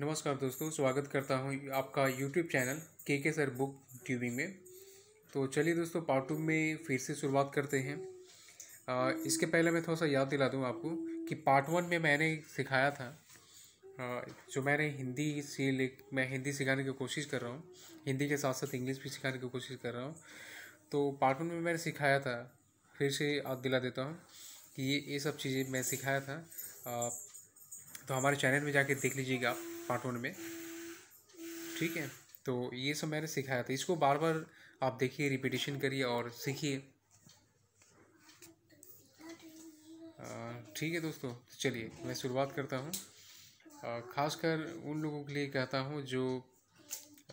नमस्कार दोस्तों स्वागत करता हूँ आपका यूट्यूब चैनल के के सर बुक ट्यूबी में तो चलिए दोस्तों पार्ट टू में फिर से शुरुआत करते हैं आ, इसके पहले मैं थोड़ा सा याद दिला दूँ आपको कि पार्ट वन में मैंने सिखाया था आ, जो मैंने हिंदी से ले मैं हिंदी सिखाने की कोशिश कर रहा हूँ हिंदी के साथ साथ इंग्लिश भी सिखाने की कोशिश कर रहा हूँ तो पार्ट वन में मैंने सिखाया था फिर से याद दिला देता हूँ कि ये ये सब चीज़ें मैं सिखाया था आ, तो हमारे चैनल में जाके देख लीजिएगा पार्ट वन में ठीक है तो ये सब मैंने सिखाया था इसको बार बार आप देखिए रिपीटिशन करिए और सीखिए ठीक है दोस्तों तो चलिए मैं शुरुआत करता हूँ ख़ासकर उन लोगों के लिए कहता हूँ जो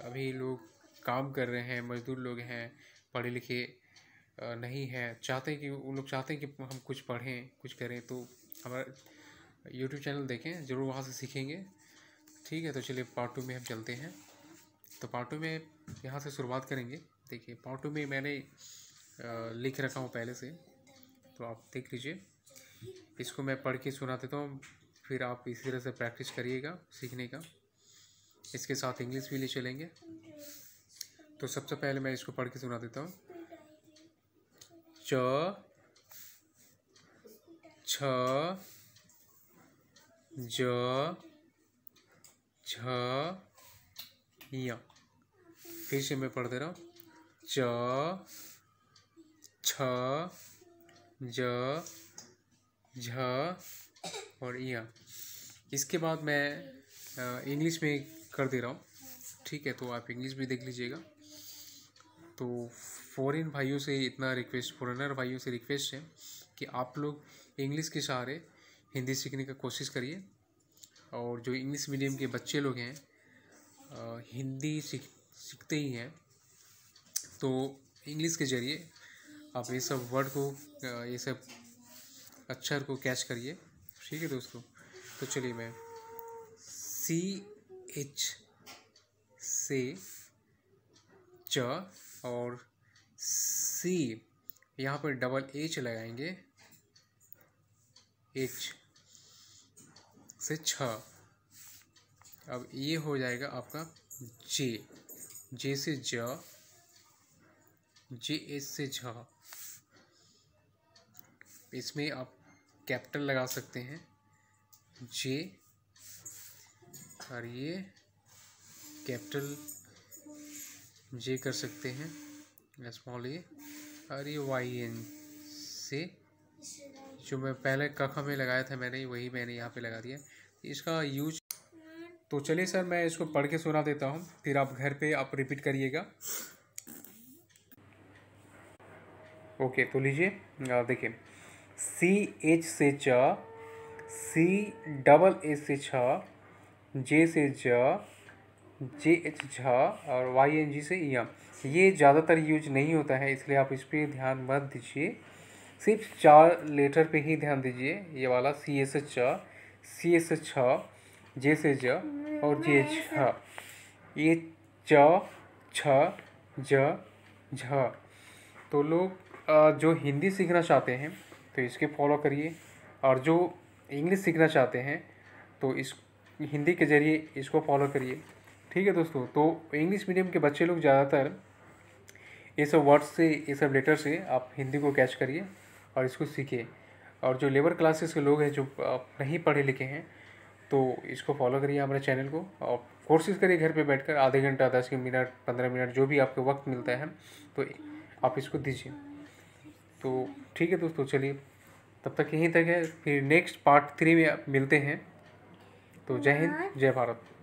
अभी लोग काम कर रहे हैं मज़दूर लोग हैं पढ़े लिखे नहीं हैं चाहते हैं कि उन लोग चाहते हैं कि हम कुछ पढ़ें कुछ करें तो हमारा यूट्यूब चैनल देखें ज़रूर वहाँ से सीखेंगे ठीक है तो चलिए पार्ट टू में हम चलते हैं तो पार्ट टू में यहाँ से शुरुआत करेंगे देखिए पार्ट टू में मैंने लिख रखा हूँ पहले से तो आप देख लीजिए इसको मैं पढ़ के सुना देता हूँ फिर आप इसी तरह से प्रैक्टिस करिएगा सीखने का इसके साथ इंग्लिश भी ले चलेंगे तो सबसे पहले मैं इसको पढ़ के सुना देता हूँ च छ ज झ य फिर से मैं पढ़ दे रहा हूँ च छ ज झ और य इसके बाद मैं इंग्लिश में कर दे रहा हूँ ठीक है तो आप इंग्लिश भी देख लीजिएगा तो फॉरेन भाइयों से इतना रिक्वेस्ट फॉरेनर भाइयों से रिक्वेस्ट है कि आप लोग इंग्लिश के सहारे हिंदी सीखने का कोशिश करिए और जो इंग्लिश मीडियम के बच्चे लोग हैं हिंदी सीख सीखते ही हैं तो इंग्लिश के ज़रिए आप ये सब वर्ड को ये सब अक्षर को कैच करिए ठीक है दोस्तों तो चलिए मैं सी एच से च और सी यहाँ पर डबल एच लगाएंगे एच से छ अब ये हो जाएगा आपका जे जे से ज जे एस से झ इसमें आप कैपिटल लगा सकते हैं जे और ये कैपिटल जे कर सकते हैं स्मॉल ए और ये वाई एन से जो मैं पहले कखा में लगाया था मैंने वही मैंने यहाँ पे लगा दिया इसका यूज तो चलिए सर मैं इसको पढ़ के सुना देता हूँ फिर आप घर पे आप रिपीट करिएगा ओके तो लीजिए देखिए सी एच से च सी डबल ए से छ जे से ज जे एच झ और वाई एन जी से यम e ये ज़्यादातर यूज नहीं होता है इसलिए आप इस पर ध्यान मत दीजिए सिर्फ चार लेटर पे ही ध्यान दीजिए ये वाला C S H C S H J से ज और जे छ हाँ। ये च छ ज झ तो लोग जो हिंदी सीखना चाहते हैं तो इसके फॉलो करिए और जो इंग्लिश सीखना चाहते हैं तो इस हिंदी के ज़रिए इसको फॉलो करिए ठीक है दोस्तों तो इंग्लिश मीडियम के बच्चे लोग ज़्यादातर ये सब वर्ड्स से ये सब लेटर से आप हिंदी को कैच करिए और इसको सीखे और जो लेबर क्लासेस के लोग हैं जो नहीं पढ़े लिखे हैं तो इसको फॉलो करिए हमारे चैनल को और कोर्सेज करिए घर पे बैठकर आधे घंटा दस मिनट पंद्रह मिनट जो भी आपको वक्त मिलता है तो आप इसको दीजिए तो ठीक है दोस्तों चलिए तब तक यहीं तक है फिर नेक्स्ट पार्ट थ्री में मिलते हैं तो जय हिंद जय भारत